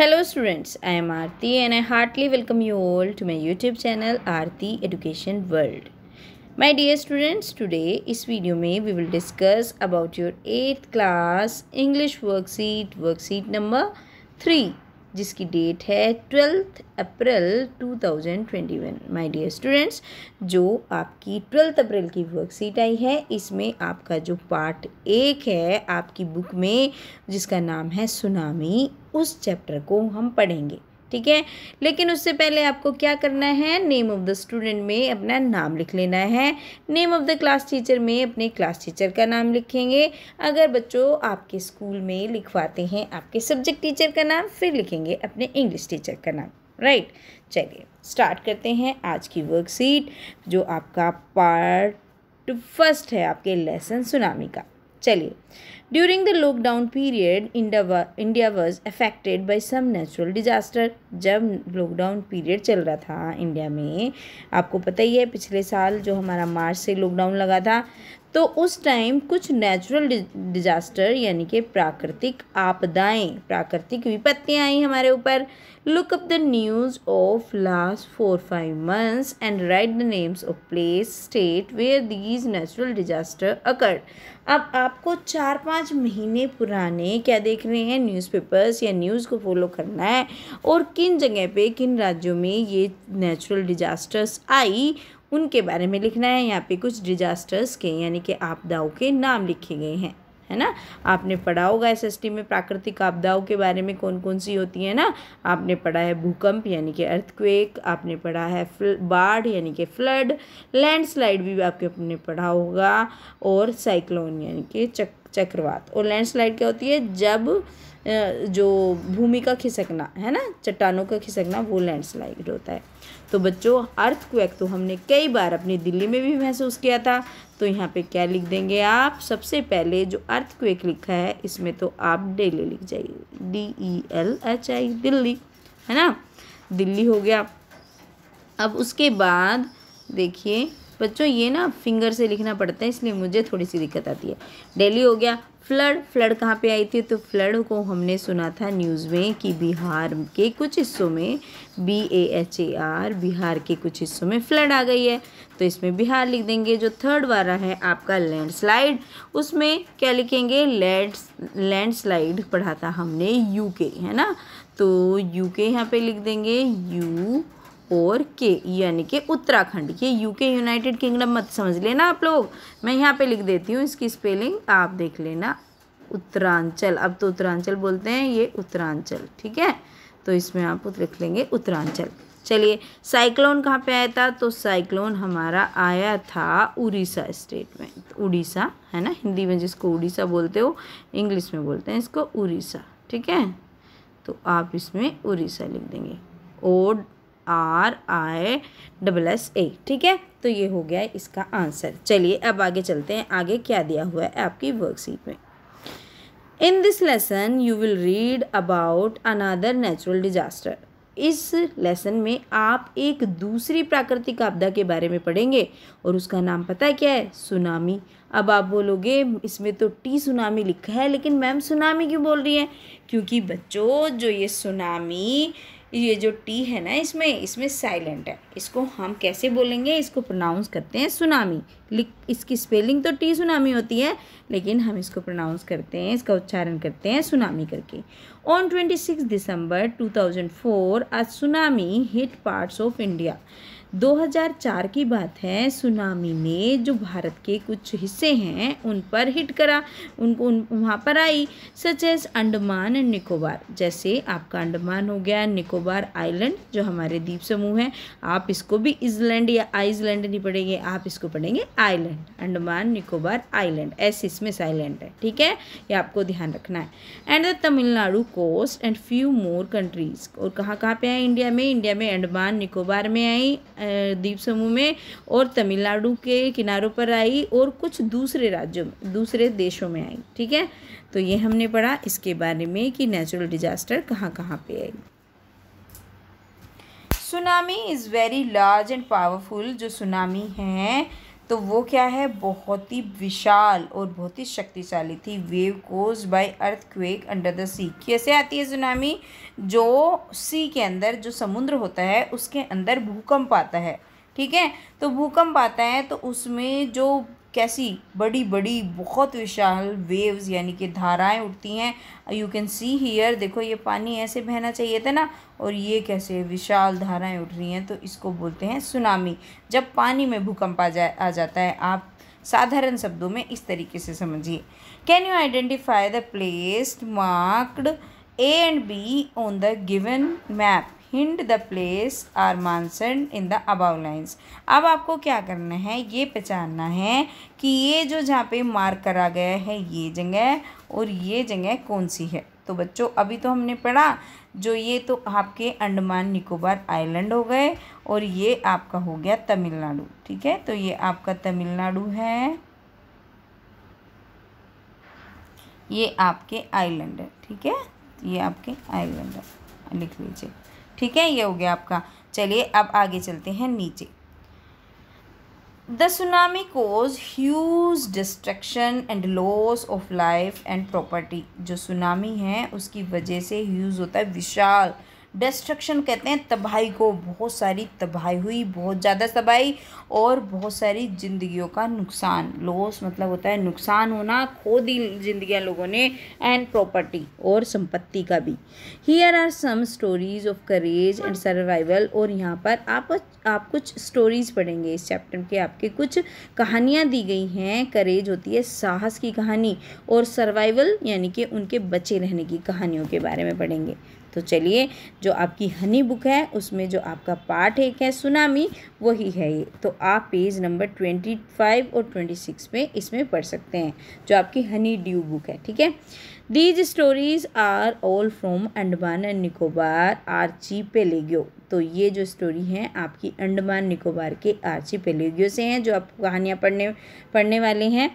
Hello students, I am Aarti and I heartily welcome you all to my YouTube channel Aarti Education World. My dear students, today इस video may we will discuss about your 8th class English worksheet, worksheet number 3. जिसकी date है twelfth April 2021 my dear students जो आपकी twelfth अप्रैल की worksheet आई है इसमें आपका जो पार्ट एक है आपकी बुक में जिसका नाम है सुनामी उस चैप्टर को हम पढ़ेंगे ठीक है लेकिन उससे पहले आपको क्या करना है नेम ऑफ़ द स्टूडेंट में अपना नाम लिख लेना है name of the class teacher में अपने क्लास टीचर का नाम लिखेंगे अगर बच्चों आपके स्कूल में लिखवाते हैं आपके सब्जेक्ट टीचर का नाम फिर लिखेंगे अपने इंग्लिश टीचर का नाम राइट चलिए स्टार्ट करते हैं आज की वर्कशीट जो आपका पार्ट फर्स्ट है आपके लेसन सुनामी का चलिए during the lockdown period India was affected by some natural disaster जब लॉकडाउन पीरियड चल रहा था इंडिया में आपको पता ही है पिछले साल जो हमारा मार्च से लॉकडाउन लगा था तो उस टाइम कुछ नेचुरल डिजास्टर यानी कि प्राकृतिक आपदाएं प्राकृतिक विपत्तियां आई हमारे ऊपर look up the news of last four five months and write the names of place state where these natural disaster occurred अब आपको चार पाँच महीने पुराने क्या देख रहे हैं न्यूज़पेपर्स या न्यूज़ को फॉलो करना है और किन जगह पे किन राज्यों में ये नेचुरल डिजास्टर्स आई उनके बारे में लिखना है यहाँ पे कुछ डिजास्टर्स के यानी कि आपदाओं के नाम लिखे गए हैं है ना आपने पढ़ा होगा एसएसटी में प्राकृतिक आपदाओं के बारे में कौन कौन सी होती है ना आपने पढ़ा है भूकंप यानी कि अर्थक्वेक आपने पढ़ा है बाढ़ यानी कि फ्लड लैंडस्लाइड भी आपके अपने पढ़ा होगा और साइक्लोन यानी कि चक चक्रवात और लैंडस्लाइड क्या होती है जब जो भूमि का खिसकना है ना चट्टानों का खिसकना वो लैंडस्लाइड होता है तो बच्चों अर्थ क्वेक तो हमने कई बार अपनी दिल्ली में भी महसूस किया था तो यहाँ पे क्या लिख देंगे आप सबसे पहले जो अर्थ क्वेक लिखा है इसमें तो आप डेली लिख जाइए D E L H I Delhi है ना दिल्ली हो गया अब उसके बाद देखिए बच्चों ये ना फिंगर से लिखना पड़ता है इसलिए मुझे थोड़ी सी दिक्कत आती है डेली हो गया फ्लड फ्लड कहाँ पे आई थी तो फ्लड को हमने सुना था न्यूज़ में कि बिहार के कुछ हिस्सों में B A H A R Bihar के कुछ हिस्सों में फ्लड आ गई है तो इसमें बिहार लिख देंगे जो थर्ड वाला है आपका लैंडस्लाइड उसमें क्या लिखेंगे लैंड लैंडस्लाइड पढ़ा था हमने के है ना तो के यहाँ पे लिख देंगे यू और के यानी कि उत्तराखंड ये यूके यूनाइटेड किंगडम मत समझ लेना आप लोग मैं यहाँ पे लिख देती हूँ इसकी स्पेलिंग आप देख लेना उत्तरांचल अब तो उत्तरांचल बोलते हैं ये उत्तरांचल ठीक है तो इसमें आप लिख लेंगे उत्तरांचल चलिए साइक्लोन कहाँ पे आया था तो साइक्लोन हमारा आया था उड़ीसा स्टेट में उड़ीसा है ना हिंदी में जिसको उड़ीसा बोलते हो इंग्लिश में बोलते हैं इसको उड़ीसा ठीक है तो आप इसमें उड़ीसा लिख देंगे O R I double S A ठीक है तो ये हो गया इसका आंसर चलिए अब आगे चलते हैं आगे क्या दिया हुआ है आपकी वर्कशीट में in this lesson you will read about another natural disaster इस लेसन में आप एक दूसरी प्राकृतिक आपदा के बारे में पढ़ेंगे और उसका नाम पता है क्या है सुनामी अब आप बोलोगे इसमें तो टी सुनामी लिखा है लेकिन मैम सुनामी क्यों बोल रही है क्योंकि बच्चों जो ये सुनामी ये जो टी है ना इसमें इसमें साइलेंट है इसको हम कैसे बोलेंगे इसको प्रोनाउंस करते हैं सुनामी लिख इसकी स्पेलिंग तो टी सुनामी होती है लेकिन हम इसको प्रोनाउंस करते हैं इसका उच्चारण करते हैं सुनामी करके on twenty six December two thousand four a tsunami hit parts of India 2004 की बात है सुनामी ने जो भारत के कुछ हिस्से हैं उन पर हिट करा उनको उन वहाँ पर आई such as Andaman and Nicobar जैसे आपका अंडमान हो गया निकोबार आइलैंड जो हमारे द्वीप समूह है आप इसको भी इजलैंड या आइसलैंड नहीं पढ़ेंगे आप इसको पढ़ेंगे आइलैंड अंडमान निकोबार आइलैंड ऐसे इसमें आइलैंड है ठीक है ये आपको ध्यान रखना है and the Tamil Nadu coast and few more countries और कहाँ कहाँ पर आए इंडिया में इंडिया में अंडमान निकोबार में आई द्वीप समूह में और तमिलनाडु के किनारों पर आई और कुछ दूसरे राज्यों में दूसरे देशों में आई ठीक है तो ये हमने पढ़ा इसके बारे में कि नेचुरल डिजास्टर कहाँ कहाँ पे आई tsunami is very large and powerful जो सुनामी है तो वो क्या है बहुत ही विशाल और बहुत ही शक्तिशाली थी wave caused by earthquake under the sea कैसे आती है सुनामी जो सी के अंदर जो समुद्र होता है उसके अंदर भूकंप आता है ठीक है तो भूकंप आता है तो उसमें जो कैसी बड़ी बड़ी बहुत विशाल वेव्स यानी कि धाराएं उठती हैं यू कैन सी हीयर देखो ये पानी ऐसे बहना चाहिए था ना और ये कैसे विशाल धाराएं उठ रही हैं तो इसको बोलते हैं सुनामी जब पानी में भूकंप आ जाए आ जाता है आप साधारण शब्दों में इस तरीके से समझिए can you identify the place marked A and B on the given map hint the place are mentioned in the above lines अब आपको क्या करना है ये पहचानना है कि ये जो जहाँ पे मार्क करा गया है ये जगह और ये जगह कौन सी है तो बच्चों अभी तो हमने पढ़ा जो ये तो आपके अंडमान निकोबार आइलैंड हो गए और ये आपका हो गया तमिलनाडु ठीक है तो ये आपका तमिलनाडु है ये आपके आइलैंड है ठीक है ये आपके आइलैंड है लिख लीजिए ठीक है ये हो गया आपका चलिए अब आगे चलते हैं नीचे the tsunami caused huge destruction and loss of life and property जो सुनामी है उसकी वजह से ह्यूज होता है विशाल डिस्ट्रक्शन कहते हैं तबाही को बहुत सारी तबाही हुई बहुत ज़्यादा तबाही और बहुत सारी ज़िंदगियों का नुकसान लॉस मतलब होता है नुकसान होना खो दी जिंदगी लोगों ने एंड प्रॉपर्टी और संपत्ति का भी here are some stories of courage and survival और यहाँ पर आप आप कुछ स्टोरीज़ पढ़ेंगे इस चैप्टर के आपके कुछ कहानियाँ दी गई हैं करेज होती है साहस की कहानी और सर्वाइवल यानी कि उनके बचे रहने की कहानियों के बारे में पढ़ेंगे तो चलिए जो आपकी हनी बुक है उसमें जो आपका पार्ट एक है सुनामी वही है ये तो आप पेज नंबर ट्वेंटी फाइव और ट्वेंटी सिक्स में इसमें पढ़ सकते हैं जो आपकी हनी ड्यू बुक है ठीक है these stories are all from Andaman and Nicobar archipelago तो ये जो स्टोरी हैं आपकी अंडमान निकोबार के आर्ची पेलेगियो से हैं जो आप कहानियाँ पढ़ने पढ़ने वाले हैं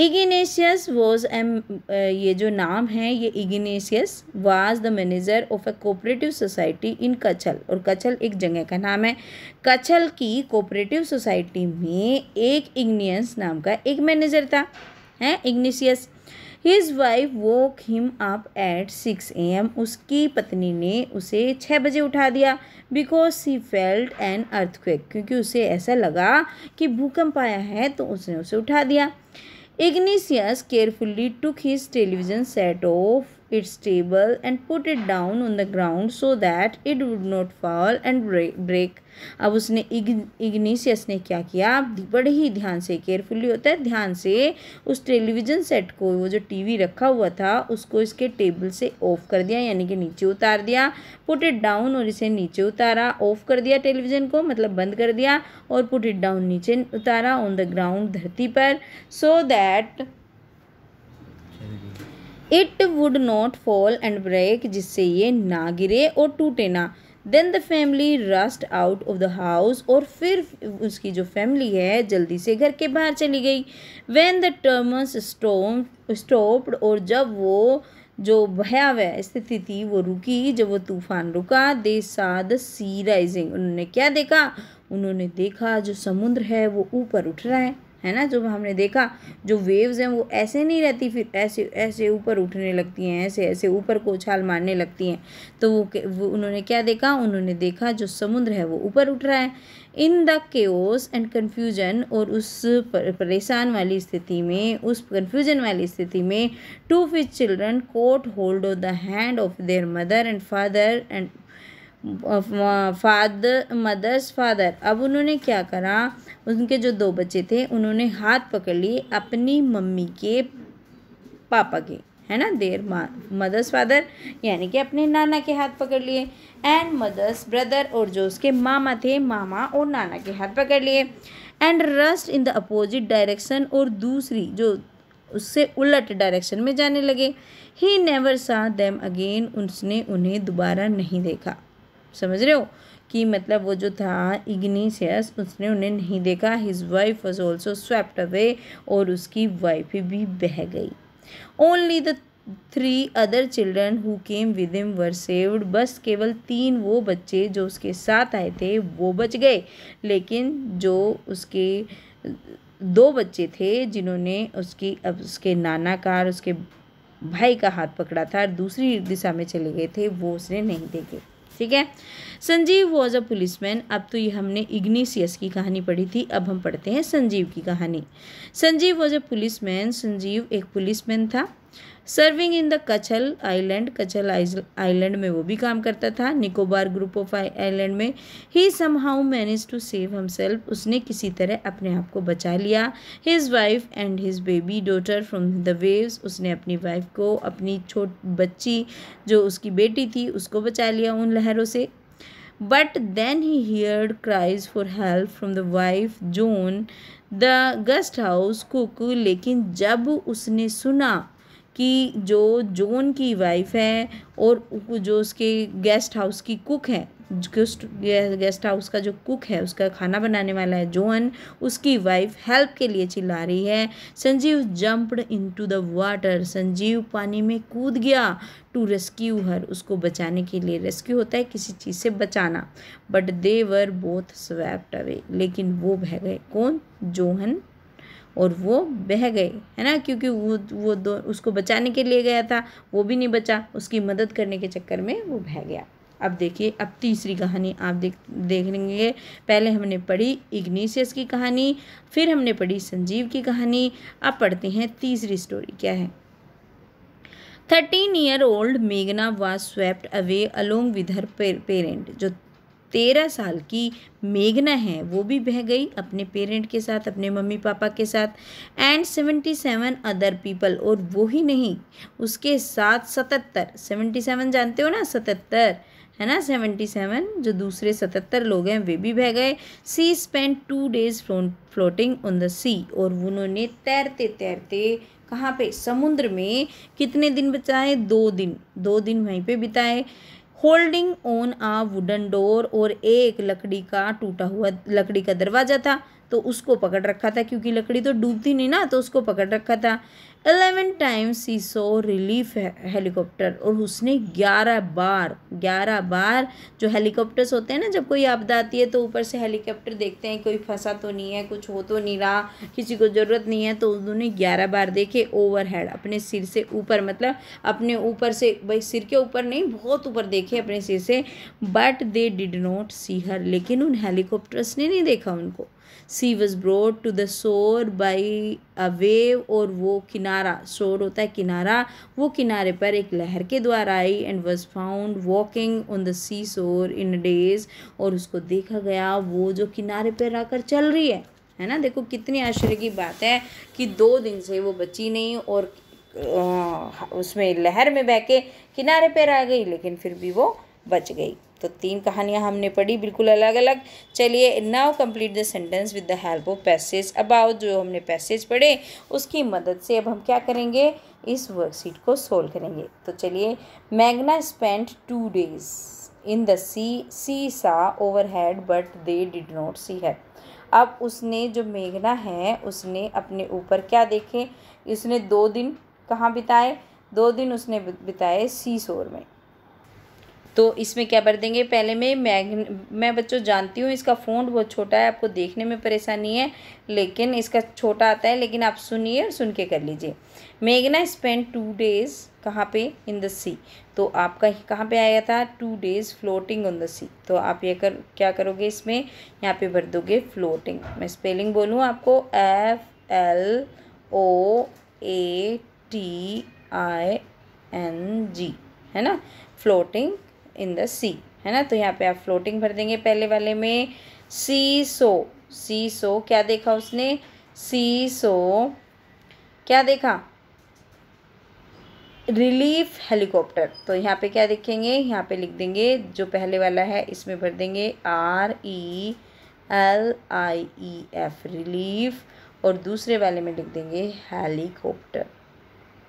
इगिनेशियस वॉज एम ये जो नाम है ये Ignatius was the manager of a cooperative society in Kachal और कचल एक जगह का नाम है कचल की कोऑपरेटिव सोसाइटी में एक इग्नियस नाम का एक मैनेजर था है Ignatius his wife woke him up at six A M उसकी पत्नी ने उसे छः बजे उठा दिया because she felt an earthquake क्योंकि उसे ऐसा लगा कि भूकंप आया है तो उसने उसे उठा दिया Ignatius carefully took his television set off its table and put it down on the ground so that it would not fall and break अब उसने इग्निशियस ने क्या किया बड़े ही ध्यान से केयरफुली होता है ध्यान से उस टेलीविज़न सेट को वो जो टीवी रखा हुआ था उसको इसके टेबल से ऑफ कर दिया यानी कि नीचे उतार दिया पुट इट डाउन और इसे नीचे उतारा ऑफ कर दिया टेलीविज़न को मतलब बंद कर दिया और पुट इट डाउन नीचे उतारा ऑन द ग्राउंड धरती पर so so that it would not fall and break जिससे ये ना गिरे और टूटे ना then the family rushed out of the house और फिर उसकी जो फैमिली है जल्दी से घर के बाहर चली गई when the tremors storm stopped और जब वो जो भयावह स्थिति थी वो रुकी जब वो तूफान रुका दे सा द सी राइजिंग उन्होंने क्या देखा उन्होंने देखा जो समुद्र है वो ऊपर उठ रहा है है ना जो हमने देखा जो वेव्स हैं वो ऐसे नहीं रहती फिर ऐसे ऐसे ऊपर उठने लगती हैं ऐसे ऐसे ऊपर को उछाल मारने लगती हैं तो वो, वो उन्होंने क्या देखा उन्होंने देखा जो समुद्र है वो ऊपर उठ रहा है in the chaos and confusion और उस पर, परेशान वाली स्थिति में उस कन्फ्यूजन वाली स्थिति में two his children caught hold of the hand of their mother and father and father mother's father अब उन्होंने क्या करा उनके जो दो बच्चे थे उन्होंने हाथ पकड़ लिए अपनी मम्मी के पापा के है ना देर मदर्स फादर यानी कि अपने नाना के हाथ पकड़ लिए एंड मदर्स ब्रदर और जो उसके मामा थे मामा और नाना के हाथ पकड़ लिए and rushed in the opposite direction और दूसरी जो उससे उलट डायरेक्शन में जाने लगे he never saw them again उसने उन्हें दोबारा नहीं देखा समझ रहे हो कि मतलब वो जो था इग्निशियस उसने उन्हें नहीं देखा his wife was also swept away और उसकी वाइफ भी बह गई only the three other children who came with him were saved बस केवल तीन वो बच्चे जो उसके साथ आए थे वो बच गए लेकिन जो उसके दो बच्चे थे जिन्होंने उसकी अब उसके नाना का और उसके भाई का हाथ पकड़ा था और दूसरी दिशा में चले गए थे वो उसने नहीं देखे ठीक है संजीव वॉज अ मैन अब तो ये हमने इग्नीसियस की कहानी पढ़ी थी अब हम पढ़ते हैं संजीव की कहानी Sanjeev was a man Sanjeev एक पुलिसमैन था serving in the Kachal island Kachal island में वो भी काम करता था निकोबार ग्रुप ऑफ आइलैंड में he somehow manage to save himself उसने किसी तरह अपने आप को बचा लिया his wife and his baby daughter from the waves उसने अपनी वाइफ को अपनी छोट बच्ची जो उसकी बेटी थी उसको बचा लिया उन लहरों से but then he heard cries for help from the wife on the guest house cook लेकिन जब उसने सुना कि जो जोन की वाइफ है और जो उसके गेस्ट हाउस की कुक है गेस्ट गेस्ट हाउस का जो कुक है उसका खाना बनाने वाला है जोन उसकी वाइफ हेल्प के लिए चिल्ला रही है Sanjeev jumped into the water Sanjeev पानी में कूद गया टू रेस्क्यू हर उसको बचाने के लिए रेस्क्यू होता है किसी चीज़ से बचाना but they were both swept away लेकिन वो बह गए कौन जोहन और वो बह गए है ना क्योंकि वो वो दो उसको बचाने के लिए गया था वो भी नहीं बचा उसकी मदद करने के चक्कर में वो बह गया अब देखिए अब तीसरी कहानी आप देख देख लेंगे पहले हमने पढ़ी इग्निशियस की कहानी फिर हमने पढ़ी संजीव की कहानी अब पढ़ते हैं तीसरी स्टोरी क्या है थर्टीन ईयर ओल्ड मेघना was swept away along with her parent जो तेरह साल की मेघना है वो भी बह गई अपने पेरेंट के साथ अपने मम्मी पापा के साथ and seventy seven other people और वो ही नहीं उसके साथ सतहत्तर सेवेंटी सेवन जानते हो ना सतहत्तर है ना सेवेंटी सेवन जो दूसरे सतहत्तर लोग हैं वे भी बह गए she spent two days floating on the sea और उन्होंने तैरते तैरते कहाँ पे समुद्र में कितने दिन बिताए दो दिन दो दिन वहीं पे बिताए holding on a wooden door और एक लकड़ी का टूटा हुआ लकड़ी का दरवाज़ा था तो उसको पकड़ रखा था क्योंकि लकड़ी तो डूबती नहीं ना तो उसको पकड़ रखा था eleven times she saw relief helicopter और उसने ग्यारह बार ग्यारह बार जो हेलीकॉप्टर्स होते हैं ना जब कोई आपदा आती है तो ऊपर से हेलीकॉप्टर देखते हैं कोई फंसा तो नहीं है कुछ हो तो नहीं रहा किसी को ज़रूरत नहीं है तो उन्होंने ग्यारह बार देखे ओवरहेड अपने सिर से ऊपर मतलब अपने ऊपर से भाई सिर के ऊपर नहीं बहुत ऊपर देखे अपने सिर से but they did not see her लेकिन उन हेलीकॉप्टर्स ने नहीं देखा उनको she was brought to the shore by a wave और वो किनारे किनारा शोर होता है किनारा वो किनारे पर एक लहर के द्वारा आई and was found walking on the sea shore in days और उसको देखा गया वो जो किनारे पर आकर चल रही है है ना देखो कितनी आश्चर्य की बात है कि दो दिन से वो बची नहीं और उसमें लहर में बह के किनारे पर आ गई लेकिन फिर भी वो बच गई तो तीन कहानियाँ हमने पढ़ी बिल्कुल अलग अलग चलिए now complete the sentence with the help of passage about जो हमने पैसेज पढ़े उसकी मदद से अब हम क्या करेंगे इस वर्कशीट को सोल्व करेंगे तो चलिए मैग्ना spent two days in the sea she saw overhead but they did not see है अब उसने जो मेघना है उसने अपने ऊपर क्या देखे उसने दो दिन कहाँ बिताए दो दिन उसने बिताए सी शोर में तो इसमें क्या भर देंगे पहले में मैग मैं बच्चों जानती हूँ इसका फ़ोन बहुत छोटा है आपको देखने में परेशानी है लेकिन इसका छोटा आता है लेकिन आप सुनिए और सुन के कर लीजिए मेघना स्पेंड टू डेज़ कहाँ पे इन द सी तो आपका कहाँ पे आया था two days floating on the sea तो आप ये कर क्या करोगे इसमें यहाँ पे भर दोगे फ्लोटिंग मैं स्पेलिंग बोलूँ आपको F L O A T I N G है ना फ्लोटिंग इन द सी है ना तो यहाँ पे आप फ्लोटिंग भर देंगे पहले वाले में सी सो सी सो क्या देखा उसने सी सो क्या देखा रिलीफ हेलीकॉप्टर तो यहाँ पे क्या देखेंगे यहाँ पे लिख देंगे जो पहले वाला है इसमें भर देंगे R E L I E F relief और दूसरे वाले में लिख देंगे हेलीकॉप्टर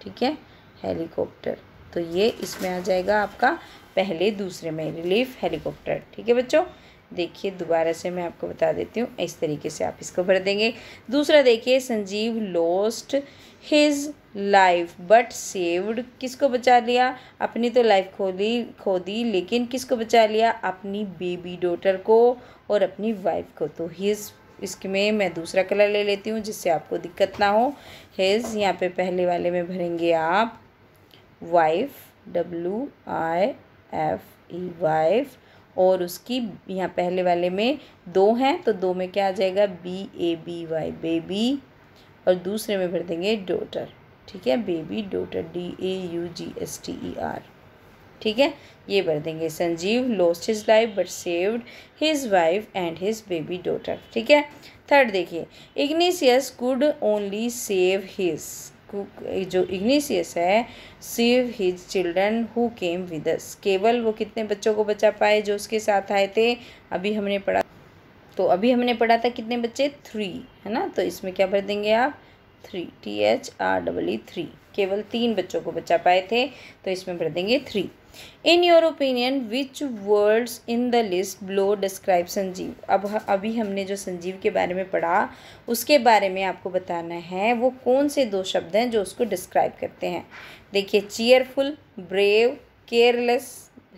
ठीक है हेलीकॉप्टर तो ये इसमें आ जाएगा आपका पहले दूसरे में रिलीफ हेलीकॉप्टर ठीक है बच्चों देखिए दोबारा से मैं आपको बता देती हूँ इस तरीके से आप इसको भर देंगे दूसरा देखिए Sanjeev lost his life but saved किसको बचा लिया अपनी तो लाइफ खो दी खो दी लेकिन किसको बचा लिया अपनी बेबी डॉटर को और अपनी वाइफ को तो हिज इसमें मैं दूसरा कलर ले लेती हूँ जिससे आपको दिक्कत ना हो हिज यहाँ पे पहले वाले में भरेंगे आप wife W I F E wife और उसकी यहाँ पहले वाले में दो हैं तो दो में क्या आ जाएगा B A B Y baby और दूसरे में भर देंगे डोटर ठीक है baby daughter D A U G H T E R ठीक है ये भर देंगे Sanjeev lost his life but saved his wife and his baby daughter ठीक है थर्ड देखिए Ignatius could only save his cook जो इग्निशियस है save his children who came with us केवल वो कितने बच्चों को बचा पाए जो उसके साथ आए थे अभी हमने पढ़ा तो अभी हमने पढ़ा था कितने बच्चे थ्री है ना तो इसमें क्या भर देंगे आप three T H R double E three केवल तीन बच्चों को बचा पाए थे तो इसमें भर देंगे three in your opinion which words in the list below describe Sanjeev अब अभी हमने जो संजीव के बारे में पढ़ा उसके बारे में आपको बताना है वो कौन से दो शब्द हैं जो उसको डिस्क्राइब करते हैं देखिए cheerful brave careless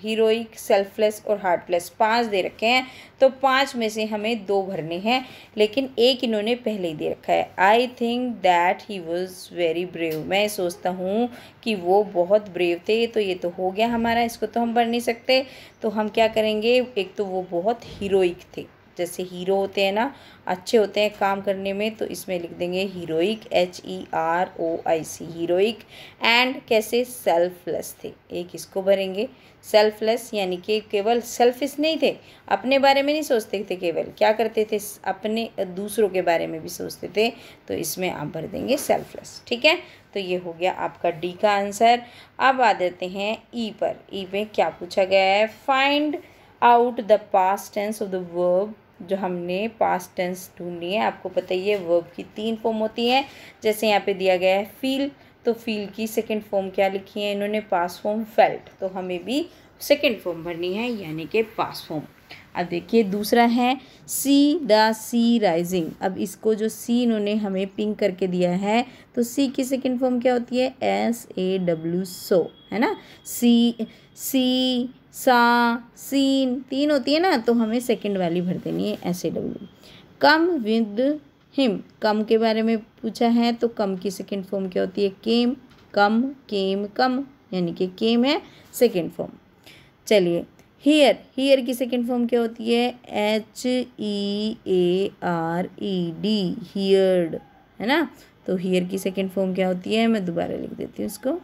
heroic selfless और हार्टलेस पांच दे रखे हैं तो पांच में से हमें दो भरने हैं लेकिन एक इन्होंने पहले ही दे रखा है I think that he was very brave मैं सोचता हूँ कि वो बहुत ब्रेव थे तो ये तो हो गया हमारा इसको तो हम भर नहीं सकते तो हम क्या करेंगे एक तो वो बहुत हीरोइक थे जैसे हीरो होते हैं ना अच्छे होते हैं काम करने में तो इसमें लिख देंगे heroic H E R O I C heroic and कैसे सेल्फलेस थे एक इसको भरेंगे सेल्फलेस यानी कि केवल सेल्फिश नहीं थे अपने बारे में नहीं सोचते थे केवल क्या करते थे अपने दूसरों के बारे में भी सोचते थे तो इसमें आप भर देंगे सेल्फलेस ठीक है तो ये हो गया आपका डी का आंसर अब आ जाते हैं ई e पर ई e क्या पूछा गया है find out the past tense of the verb जो हमने पास्ट टेंस ढूंढनी है आपको पता ही है वर्ब की तीन फॉर्म होती हैं जैसे यहाँ पे दिया गया है फील तो फील की सेकेंड फॉर्म क्या लिखी है इन्होंने पास फॉर्म फेल्ट तो हमें भी सेकेंड फॉर्म भरनी है यानी कि पास फॉर्म अब देखिए दूसरा है सी द सी राइजिंग अब इसको जो सी इन्होंने हमें पिंक करके दिया है तो सी की सेकेंड फॉर्म क्या होती है एस ए डब्ल्यू सो है ना सी सी सा सीन तीन होती है ना तो हमें सेकेंड वाली भर देनी है S A W come with him come के बारे में पूछा है तो कम की सेकेंड फॉर्म क्या होती है केम कम केम कम यानी कि केम है सेकेंड फॉर्म चलिए हीयर हीयर की सेकेंड फॉर्म क्या होती है H E A R E D heard है ना तो हीयर की सेकेंड फॉर्म क्या होती है मैं दोबारा लिख देती हूँ इसको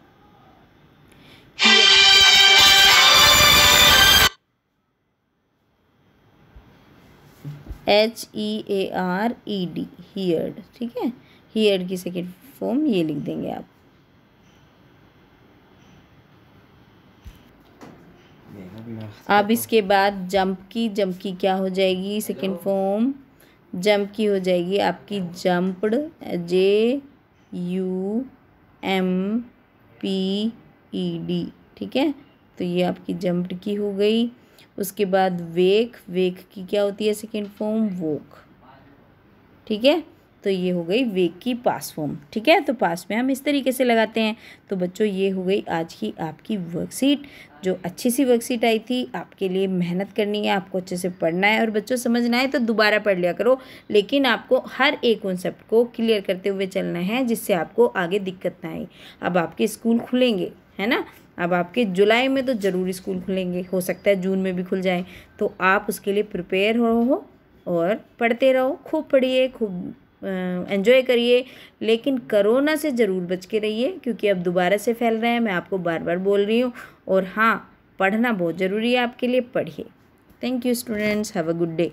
H E A R E D heard ठीक है हीयर्ड की सेकेंड फॉर्म ये लिख देंगे आप अब इसके बाद जंप की जंप की क्या हो जाएगी सेकेंड फॉर्म जंप की हो जाएगी आपकी jumped J U M P E D ठीक है तो ये आपकी जंप्ड की हो गई उसके बाद वेक वेक की क्या होती है सेकेंड फॉर्म वोक ठीक है तो ये हो गई वेक की पास फॉर्म ठीक है तो पास में हम इस तरीके से लगाते हैं तो बच्चों ये हो गई आज की आपकी वर्कशीट जो अच्छी सी वर्कशीट आई थी आपके लिए मेहनत करनी है आपको अच्छे से पढ़ना है और बच्चों समझना है तो दोबारा पढ़ लिया करो लेकिन आपको हर एक कॉन्सेप्ट को क्लियर करते हुए चलना है जिससे आपको आगे दिक्कत ना आए अब आपके स्कूल खुलेंगे है ना अब आपके जुलाई में तो ज़रूर स्कूल खुलेंगे हो सकता है जून में भी खुल जाएँ तो आप उसके लिए प्रिपेयर हो और पढ़ते रहो खूब पढ़िए खूब एंजॉय करिए लेकिन करोना से ज़रूर बच के रहिए क्योंकि अब दोबारा से फैल रहे हैं मैं आपको बार बार बोल रही हूँ और हाँ पढ़ना बहुत ज़रूरी है आपके लिए पढ़िए thank you students have a good day